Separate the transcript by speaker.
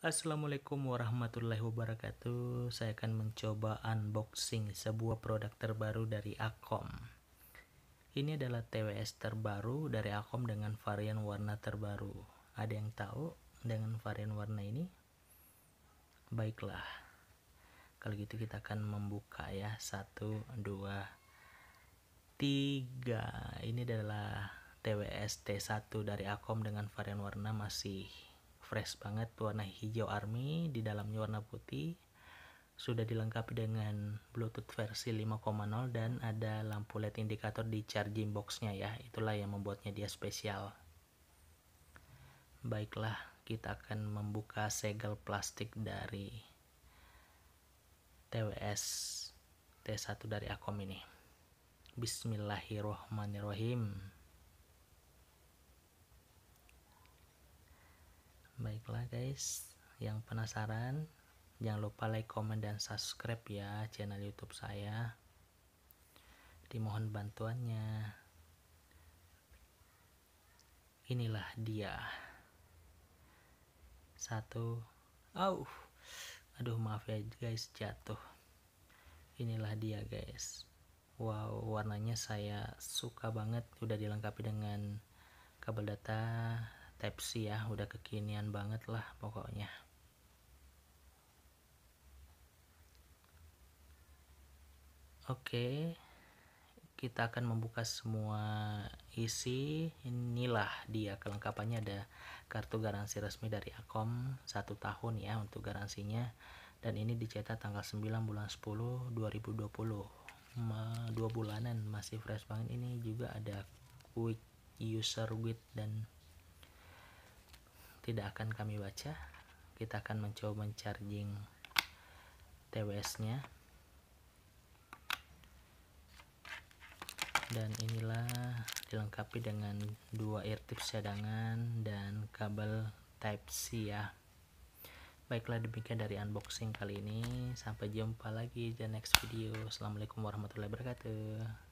Speaker 1: Assalamualaikum warahmatullahi wabarakatuh Saya akan mencoba unboxing sebuah produk terbaru dari Akom Ini adalah TWS terbaru dari Akom dengan varian warna terbaru Ada yang tahu dengan varian warna ini? Baiklah Kalau gitu kita akan membuka ya Satu, dua, tiga Ini adalah TWS T1 dari Akom dengan varian warna masih fresh banget warna hijau army di dalamnya warna putih sudah dilengkapi dengan bluetooth versi 5.0 dan ada lampu led indikator di charging boxnya ya itulah yang membuatnya dia spesial baiklah kita akan membuka segel plastik dari TWS T1 dari Akom ini Bismillahirrohmanirrohim baiklah guys yang penasaran jangan lupa like comment dan subscribe ya channel youtube saya dimohon bantuannya inilah dia satu oh aduh maaf ya guys jatuh inilah dia guys wow warnanya saya suka banget udah dilengkapi dengan kabel data tepsi ya udah kekinian banget lah pokoknya oke kita akan membuka semua isi inilah dia kelengkapannya ada kartu garansi resmi dari Akom satu tahun ya untuk garansinya dan ini dicetak tanggal 9 bulan 10 2020 dua bulanan masih fresh banget ini juga ada quick user guide dan tidak akan kami baca kita akan mencoba mencharging TWS nya dan inilah dilengkapi dengan dua ear tips cadangan dan kabel type C ya baiklah demikian dari unboxing kali ini sampai jumpa lagi di next video assalamualaikum warahmatullahi wabarakatuh